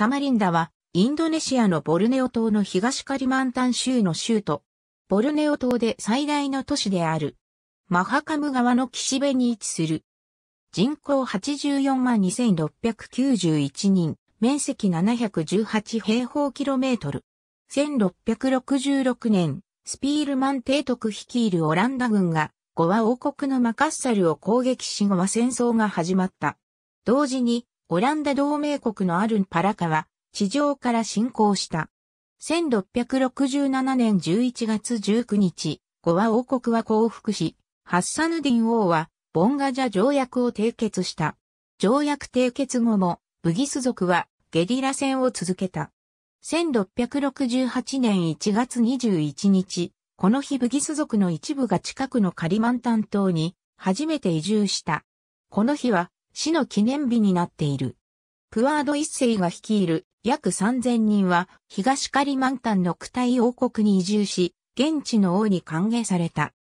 サマリンダは、インドネシアのボルネオ島の東カリマンタン州の州都。ボルネオ島で最大の都市である。マハカム川の岸辺に位置する。人口84万2691人、面積718平方キロメートル。1666年、スピールマン提督率いるオランダ軍が、ゴア王国のマカッサルを攻撃しゴア戦争が始まった。同時に、オランダ同盟国のアルン・パラカは地上から侵攻した。1667年11月19日、ゴア王国は降伏し、ハッサヌディン王はボンガジャ条約を締結した。条約締結後もブギス族はゲリラ戦を続けた。1668年1月21日、この日ブギス族の一部が近くのカリマンタン島に初めて移住した。この日は死の記念日になっている。プワード一世が率いる約3000人は東カリマンタンのクタイ王国に移住し、現地の王に歓迎された。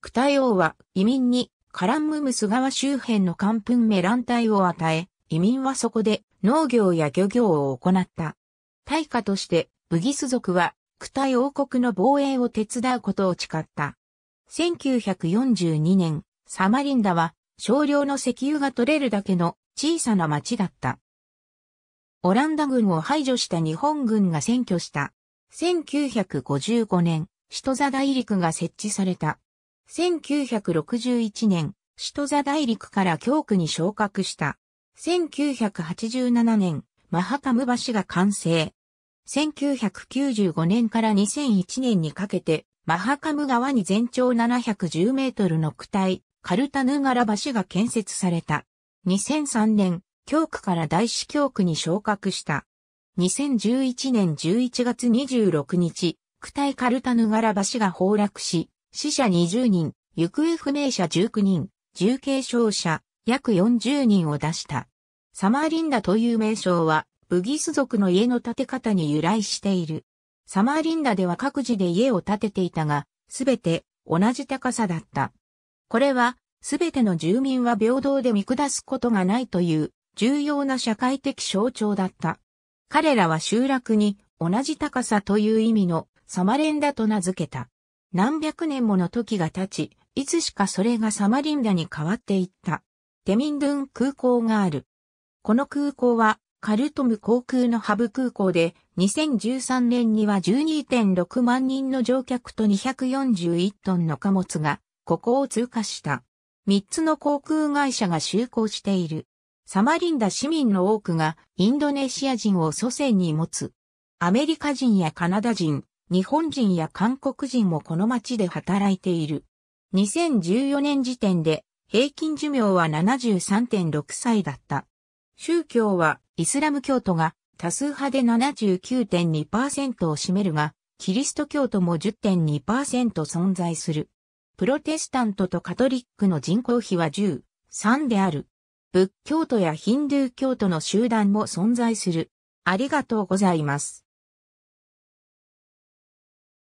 クタイ王は移民にカランムムス川周辺のカンプンメラン隊を与え、移民はそこで農業や漁業を行った。対価としてブギス族はクタイ王国の防衛を手伝うことを誓った。1942年、サマリンダは少量の石油が取れるだけの小さな町だった。オランダ軍を排除した日本軍が占拠した。1955年、首都座大陸が設置された。1961年、首都座大陸から教区に昇格した。1987年、マハカム橋が完成。1995年から2001年にかけて、マハカム川に全長710メートルの区体、カルタヌガラ橋が建設された。2003年、教区から大司教区に昇格した。2011年11月26日、区体カルタヌガラ橋が崩落し、死者20人、行方不明者19人、重軽傷者、約40人を出した。サマーリンダという名称は、ブギス族の家の建て方に由来している。サマーリンダでは各自で家を建てていたが、すべて同じ高さだった。これは、すべての住民は平等で見下すことがないという重要な社会的象徴だった。彼らは集落に同じ高さという意味のサマレンダと名付けた。何百年もの時が経ち、いつしかそれがサマリンダに変わっていった。テミンドゥン空港がある。この空港はカルトム航空のハブ空港で2013年には12.6万人の乗客と241トンの貨物がここを通過した。3つの航空会社が就航している。サマリンダ市民の多くがインドネシア人を祖先に持つ。アメリカ人やカナダ人、日本人や韓国人もこの町で働いている。2014年時点で平均寿命は73.6歳だった。宗教はイスラム教徒が多数派で79.2%を占めるが、キリスト教徒も10.2%存在する。プロテスタントとカトリックの人口比は10、3である。仏教徒やヒンドゥー教徒の集団も存在する。ありがとうございます。